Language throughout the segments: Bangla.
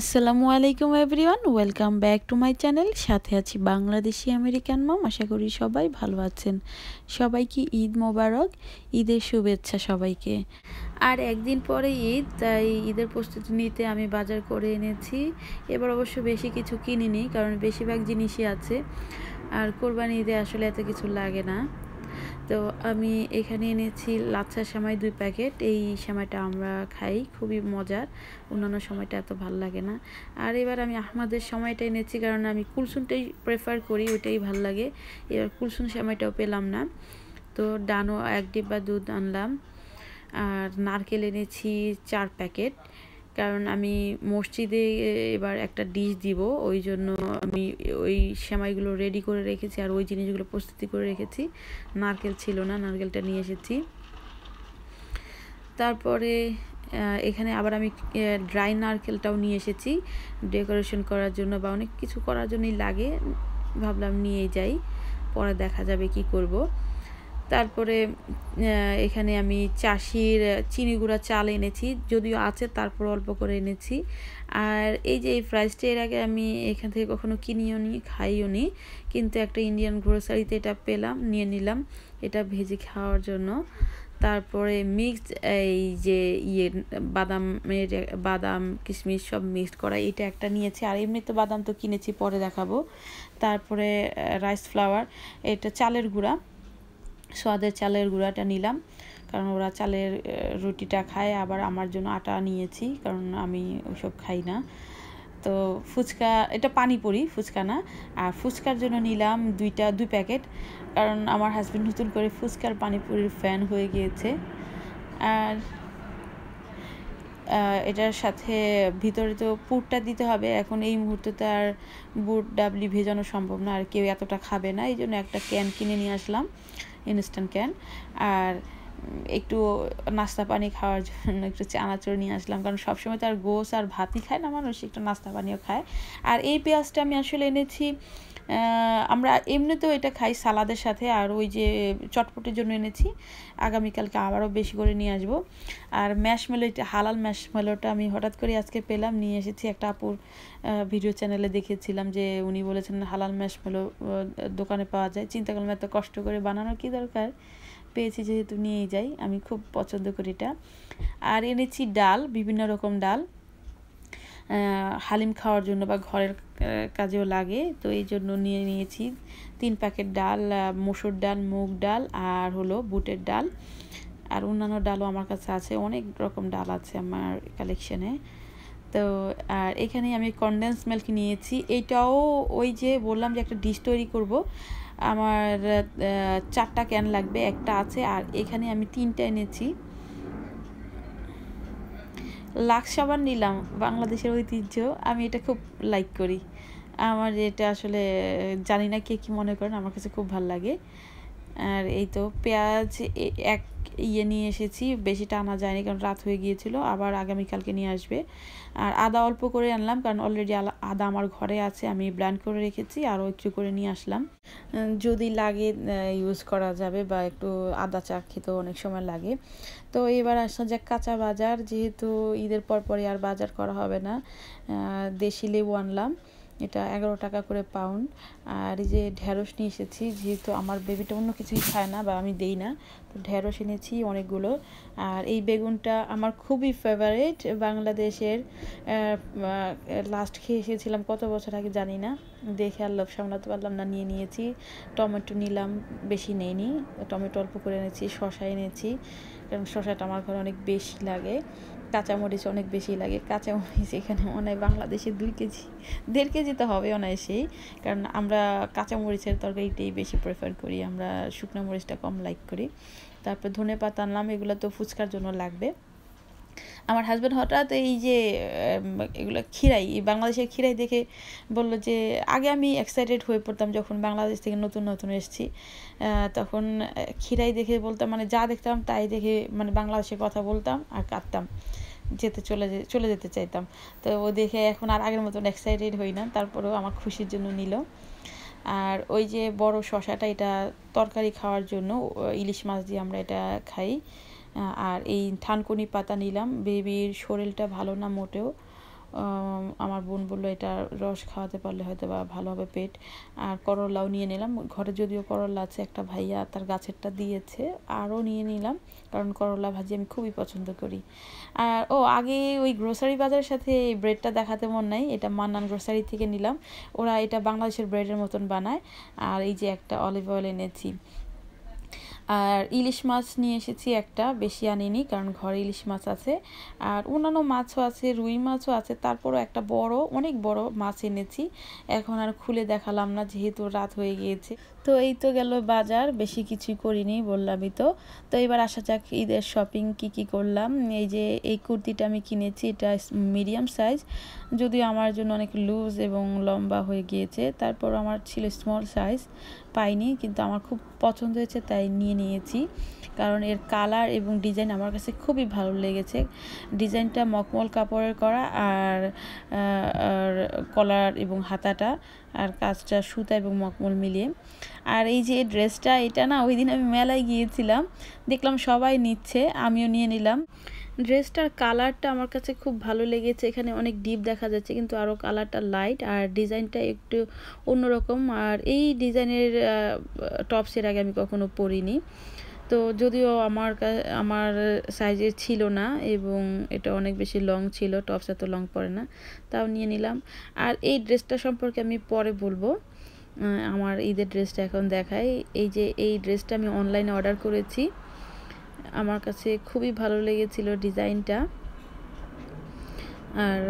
আসসালামু আলাইকুম everyone welcome back to my channel সাথে আছি বাংলাদেশি আমেরিকান মাম আশা করি সবাই ভালো আছেন সবাইকে ঈদ মোবারক ঈদের শুভেচ্ছা সবাইকে আর একদিন পরে ঈদ তাই ঈদের প্রস্তুতি নিতে আমি বাজার করে এনেছি এবার অবশ্য বেশি কিছু কিনিনি কারণ বেশিরভাগ জিনিসই আছে আর কোরবানি ঈদে আসলে এত কিছু লাগে না তো আমি এখানে এনেছি লাচ্ছা সেমাই দুই প্যাকেট এই সেমাইটা আমরা খাই খুবই মজার অন্যান্য সময়টা এত ভাল লাগে না আর এবার আমি আহমদের সময়টা এনেছি কারণ আমি কুলসুনটাই প্রেফার করি ওইটাই ভাল লাগে এবার কুলসুন সেমাইটাও পেলাম না তো ডানো এক ডিব্বা দুধ আনলাম আর নারকেল এনেছি চার প্যাকেট কারণ আমি মসজিদে এবার একটা ডিশ দিব ওই জন্য আমি ওই সেমাইগুলো রেডি করে রেখেছি আর ওই জিনিসগুলো প্রস্তুতি করে রেখেছি নারকেল ছিল না নারকেলটা নিয়ে এসেছি তারপরে এখানে আবার আমি ড্রাই নারকেলটাও নিয়ে এসেছি ডেকোরেশন করার জন্য বা অনেক কিছু করার জন্যই লাগে ভাবলাম নিয়ে যাই পরে দেখা যাবে কি করব। তারপরে এখানে আমি চাষির চিনি গুঁড়া চাল এনেছি যদিও আছে তারপর অল্প করে এনেছি আর এই যে এই প্রাইসটা এর আগে আমি এখান থেকে কখনো কিনিও নি খাইও নি কিন্তু একটা ইন্ডিয়ান গ্রোসারিতে এটা পেলাম নিয়ে নিলাম এটা ভেজে খাওয়ার জন্য তারপরে মিক্সড এই যে ইয়ে বাদামের বাদাম কিশমিশ সব মিক্সড করা এটা একটা নিয়েছি আর এমনি তো বাদাম তো কিনেছি পরে দেখাবো তারপরে রাইস ফ্লাওয়ার এটা চালের গুঁড়া সোয়াদের চালের গুঁড়াটা নিলাম কারণ ওরা চালের রুটিটা খায় আবার আমার জন্য আটা নিয়েছি কারণ আমি ওসব খাই না তো ফুচকা এটা পানিপুরি ফুচকা না আর ফুচকার জন্য নিলাম দুইটা দুই প্যাকেট কারণ আমার হাজব্যান্ড নতুন করে ফুচকার পানিপুরির ফ্যান হয়ে গিয়েছে আর এটার সাথে ভিতরে তো পুরটা দিতে হবে এখন এই মুহূর্তে তো আর বুট ডাবলি ভেজানো সম্ভব না আর কেউ এতটা খাবে না এই জন্য একটা ক্যান কিনে নিয়ে আসলাম ইনস্ট্যান্ট ক্যান আর একটু নাস্তা পানি খাওয়ার জন্য একটু চানাচুর নিয়ে আসলাম কারণ সবসময় তো আর গোস আর ভাতই খায় না মানুষ একটু নাস্তা পানিও খায় আর এই পেঁয়াজটা আমি আসলে এনেছি আমরা এমনিতেও এটা খাই সালাদের সাথে আর ওই যে চটপটের জন্য এনেছি আগামীকালকে আবারও বেশি করে নিয়ে আসব আর ম্যাশমেলো এটা হালাল ম্যাশমেলোটা আমি হঠাৎ করে আজকে পেলাম নিয়ে এসেছি একটা আপুর ভিডিও চ্যানেলে দেখেছিলাম যে উনি বলেছেন হালাল ম্যাশমেলো দোকানে পাওয়া যায় চিন্তা করলাম এত কষ্ট করে বানানোর কি দরকার পেয়েছি যেহেতু নিয়েই যাই আমি খুব পছন্দ করি এটা আর এনেছি ডাল বিভিন্ন রকম ডাল হালিম খাওয়ার জন্য বা ঘরের কাজেও লাগে তো এই জন্য নিয়ে নিয়েছি তিন প্যাকেট ডাল মুসুর ডাল মুগ ডাল আর হলো বুটের ডাল আর অন্যান্য ডালও আমার কাছে আছে অনেক রকম ডাল আছে আমার কালেকশানে তো আর এখানে আমি কনডেন্স মিল্ক নিয়েছি এইটাও ওই যে বললাম যে একটা ডিশ তৈরি করব আমার চারটা ক্যান লাগবে একটা আছে আর এখানে আমি তিনটা এনেছি লাক্স সাবান নিলাম বাংলাদেশের ঐতিহ্য আমি এটা খুব লাইক করি আমার এটা আসলে জানি না কে কী মনে করেন আমার কাছে খুব ভাল লাগে আর এই তো পেঁয়াজ এক ইয়ে নিয়ে এসেছি বেশি টানা যায়নি কারণ রাত হয়ে গিয়েছিল আবার আগামীকালকে নিয়ে আসবে আর আদা অল্প করে আনলাম কারণ অলরেডি আদা আমার ঘরে আছে আমি ব্ল্যান্ড করে রেখেছি আরও একটু করে নিয়ে আসলাম যদি লাগে ইউজ করা যাবে বা একটু আদা চা খেতেও অনেক সময় লাগে তো এবার আসলাম যাক কাঁচা বাজার যেহেতু ঈদের পর পরে আর বাজার করা হবে না দেশি লেবু আনলাম এটা এগারো টাকা করে পাউন্ড আর এই যে ঢ্যাঁড়স নিয়ে এসেছি যেহেতু আমার বেবিটা অন্য কিছুই খায় না বা আমি দেই না তো ঢ্যাঁড়স এনেছি অনেকগুলো আর এই বেগুনটা আমার খুবই ফেভারিট বাংলাদেশের লাস্ট খেয়ে এসেছিলাম কত বছর আগে জানি না দেখে আর লোভ সামলাতে পারলাম না নিয়ে নিয়েছি টমেটো নিলাম বেশি নেইনি টমেটো অল্প করে এনেছি শশা এনেছি কারণ শশাটা আমার ঘরে অনেক বেশি লাগে কাঁচামরিচ অনেক বেশি লাগে কাঁচামরিচ এখানে মনে হয় বাংলাদেশে দুই কেজি দেড় কেজি তো হবে অনায়াসেই কারণ আমরা কাঁচামরিচের তরকারিটাই বেশি প্রেফার করি আমরা শুকনো মরিচটা কম লাইক করি তারপর ধনে পাতা আনলাম এগুলো তো ফুচকার জন্য লাগবে আমার হাজব্যান্ড হঠাৎ এই যে এগুলো খিরাই বাংলাদেশের খিরাই দেখে বললো যে আগে আমি এক্সাইটেড হয়ে পড়তাম যখন বাংলাদেশ থেকে নতুন নতুন এসেছি তখন খিরাই দেখে বলতাম মানে যা দেখতাম তাই দেখে মানে বাংলাদেশে কথা বলতাম আর কাঁদতাম যেতে চলে যে চলে যেতে চাইতাম তো ও দেখে এখন আর আগের মতন এক্সাইটেড হই না তারপরেও আমার খুশির জন্য নিল আর ওই যে বড় শশাটা এটা তরকারি খাওয়ার জন্য ইলিশ মাছ দিয়ে আমরা এটা খাই আর এই থানকুনি পাতা নিলাম বেবির শরীরটা ভালো না মোটেও আমার বোন বললো এটা রস খাওয়াতে পারলে হয়তো বা ভালো হবে পেট আর করলাও নিয়ে নিলাম ঘরে যদিও করলা আছে একটা ভাইয়া তার গাছেরটা দিয়েছে আরও নিয়ে নিলাম কারণ করলা ভাজি আমি খুবই পছন্দ করি আর ও আগে ওই গ্রোসারি বাজারের সাথে এই ব্রেডটা দেখাতে মন নাই এটা মান্নান গ্রোসারি থেকে নিলাম ওরা এটা বাংলাদেশের ব্রেডের মতন বানায় আর এই যে একটা অলিভ অয়েল এনেছি আর ইলিশ মাছ নিয়ে এসেছি একটা বেশি আনিনি কারণ ঘরে ইলিশ মাছ আছে আর অন্যান্য মাছও আছে রুই মাছও আছে তারপরও একটা বড় অনেক বড় মাছ এনেছি এখন আর খুলে দেখালাম না যেহেতু রাত হয়ে গিয়েছে তো এই তো গেল বাজার বেশি কিছু করিনি বললামই তো তো এবার আসা যাক ঈদের শপিং কি কি করলাম এই যে এই কুর্তিটা আমি কিনেছি এটা মিডিয়াম সাইজ যদিও আমার জন্য অনেক লুজ এবং লম্বা হয়ে গিয়েছে তারপর আমার ছিল স্মল সাইজ পাইনি কিন্তু আমার খুব পছন্দ হয়েছে তাই নিয়ে নিয়েছি কারণ এর কালার এবং ডিজাইন আমার কাছে খুবই ভালো লেগেছে ডিজাইনটা মকমল কাপড়ের করা আর কলার এবং হাতাটা আর কাজটা সুতা এবং মকমল মিলিয়ে আর এই যে ড্রেসটা এটা না ওই দিন আমি মেলায় গিয়েছিলাম দেখলাম সবাই নিচ্ছে আমিও নিয়ে নিলাম ড্রেসটার কালারটা আমার কাছে খুব ভালো লেগেছে এখানে অনেক ডিপ দেখা যাচ্ছে কিন্তু আরও কালারটা লাইট আর ডিজাইনটা একটু অন্যরকম আর এই ডিজাইনের টপসের আগে আমি কখনো পরিনি তো যদিও আমার আমার সাইজের ছিল না এবং এটা অনেক বেশি লং ছিল টপস এত লং পরে না তাও নিয়ে নিলাম আর এই ড্রেসটা সম্পর্কে আমি পরে বলবো আমার ঈদের ড্রেসটা এখন দেখাই এই যে এই ড্রেসটা আমি অনলাইনে অর্ডার করেছি আমার কাছে খুবই ভালো লেগেছিল ডিজাইনটা আর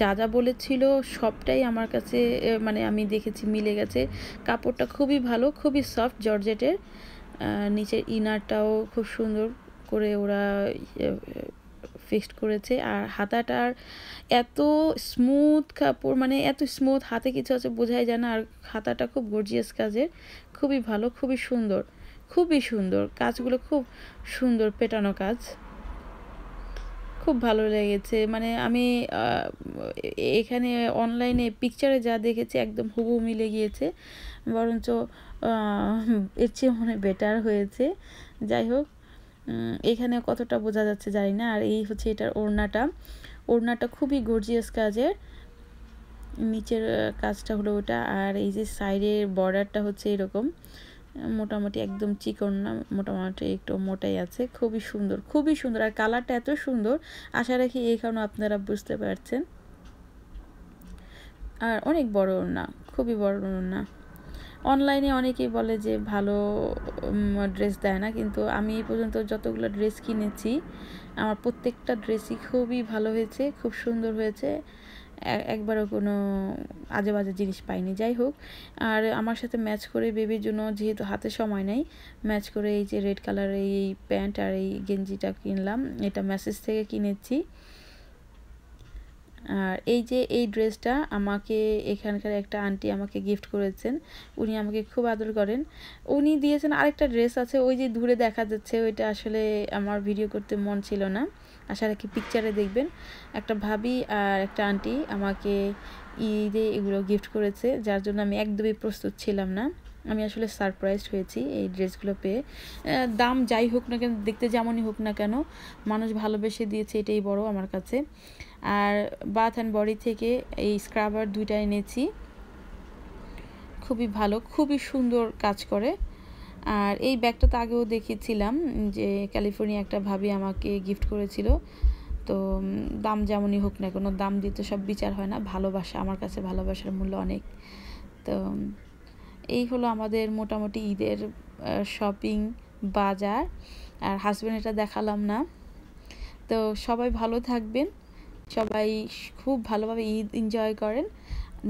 যা যা বলেছিল সবটাই আমার কাছে মানে আমি দেখেছি মিলে গেছে কাপড়টা খুবই ভালো খুবই সফট জর্জেটের নিচের ইনারটাও খুব সুন্দর করে ওরা ফিক্সড করেছে আর হাতাটার এত স্মুথ কাপড় মানে এত স্মুথ হাতে কিছু আছে বোঝাই যায় না আর হাতাটা খুব গর্জিয়াস কাজের খুবই ভালো খুবই সুন্দর খুবই সুন্দর কাজগুলো খুব সুন্দর পেটানো কাজ খুব ভালো লেগেছে মানে আমি এখানে অনলাইনে পিকচারে যা দেখেছি একদম হুবু মিলে গিয়েছে বরঞ্চ এর চেয়ে মনে বেটার হয়েছে যাই হোক এখানে কতটা বোঝা যাচ্ছে যাই না আর এই হচ্ছে এটার ওড়নাটা ওড়নাটা খুবই গর্জিয়াস কাজের নিচের কাজটা হলো ওটা আর এই যে সাইডের বর্ডারটা হচ্ছে এরকম মোটামুটি একদম চিকন না মোটামুটি একটু মোটাই আছে খুবই সুন্দর খুবই সুন্দর আর কালারটা এত সুন্দর আশা রাখি এই কারণে আপনারা বুঝতে পারছেন আর অনেক বড় না খুবই বড় না অনলাইনে অনেকেই বলে যে ভালো ড্রেস দেয় না কিন্তু আমি এই পর্যন্ত যতগুলো ড্রেস কিনেছি আমার প্রত্যেকটা ড্রেসই খুবই ভালো হয়েছে খুব সুন্দর হয়েছে একবারও কোনো আজে বাজে জিনিস পাইনি যাই হোক আর আমার সাথে ম্যাচ করে বেবির জন্য যেহেতু হাতে সময় নেই ম্যাচ করে এই যে রেড কালারের এই প্যান্ট আর এই গেঞ্জিটা কিনলাম এটা ম্যাসেজ থেকে কিনেছি আর এই যে এই ড্রেসটা আমাকে এখানকার একটা আন্টি আমাকে গিফট করেছেন উনি আমাকে খুব আদর করেন উনি দিয়েছেন আরেকটা ড্রেস আছে ওই যে দূরে দেখা যাচ্ছে ওইটা আসলে আমার ভিডিও করতে মন ছিল না আশা রাখি পিকচারে দেখবেন একটা ভাবি আর একটা আন্টি আমাকে ঈদে এগুলো গিফট করেছে যার জন্য আমি একদমই প্রস্তুত ছিলাম না আমি আসলে সারপ্রাইজড হয়েছি এই ড্রেসগুলো পেয়ে দাম যাই হোক না কেন দেখতে যেমনই হোক না কেন মানুষ ভালোবেসে দিয়েছে এটাই বড় আমার কাছে আর বাথ অ্যান্ড বডি থেকে এই স্ক্রাবার দুইটা এনেছি খুবই ভালো খুবই সুন্দর কাজ করে আর এই ব্যাগটা তো আগেও দেখেছিলাম যে ক্যালিফোর্নিয়া একটা ভাবি আমাকে গিফট করেছিল তো দাম যেমনই হোক না কোনো দাম দিয়ে তো সব বিচার হয় না ভালোবাসা আমার কাছে ভালোবাসার মূল্য অনেক তো এই হলো আমাদের মোটামুটি ঈদের শপিং বাজার আর হাজব্যান্ড এটা দেখালাম না তো সবাই ভালো থাকবেন সবাই খুব ভালোভাবে ঈদ এনজয় করেন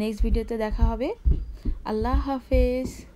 নেক্সট ভিডিওতে দেখা হবে আল্লাহ হাফেজ